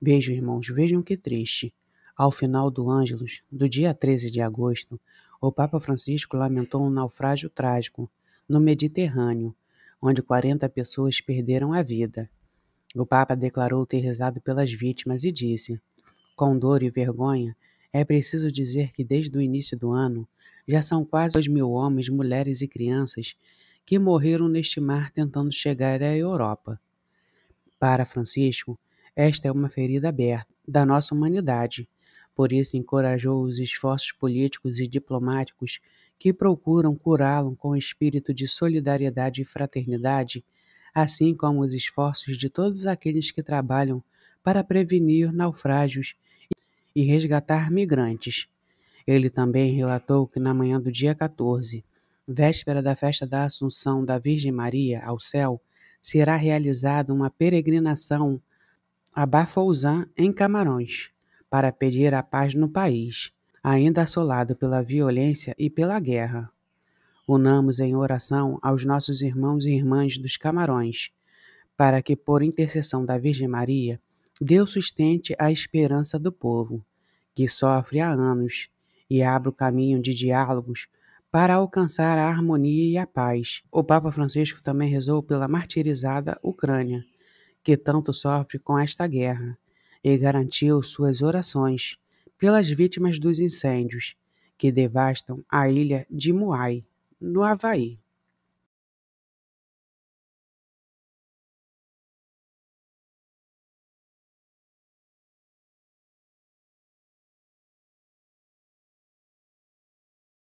Vejam, irmãos, vejam que triste. Ao final do Ângelus, do dia 13 de agosto, o Papa Francisco lamentou um naufrágio trágico no Mediterrâneo, onde 40 pessoas perderam a vida. O Papa declarou ter rezado pelas vítimas e disse: Com dor e vergonha, é preciso dizer que desde o início do ano já são quase 2 mil homens, mulheres e crianças que morreram neste mar tentando chegar à Europa. Para Francisco, esta é uma ferida aberta da nossa humanidade. Por isso, encorajou os esforços políticos e diplomáticos que procuram curá-lo com espírito de solidariedade e fraternidade, assim como os esforços de todos aqueles que trabalham para prevenir naufrágios e resgatar migrantes. Ele também relatou que na manhã do dia 14, véspera da festa da Assunção da Virgem Maria ao céu, será realizada uma peregrinação a Bafouzan em Camarões, para pedir a paz no país, ainda assolado pela violência e pela guerra. Unamos em oração aos nossos irmãos e irmãs dos Camarões, para que, por intercessão da Virgem Maria, Deus sustente a esperança do povo, que sofre há anos, e abra o caminho de diálogos para alcançar a harmonia e a paz. O Papa Francisco também rezou pela martirizada Ucrânia que tanto sofre com esta guerra, e garantiu suas orações pelas vítimas dos incêndios que devastam a ilha de Muay, no Havaí.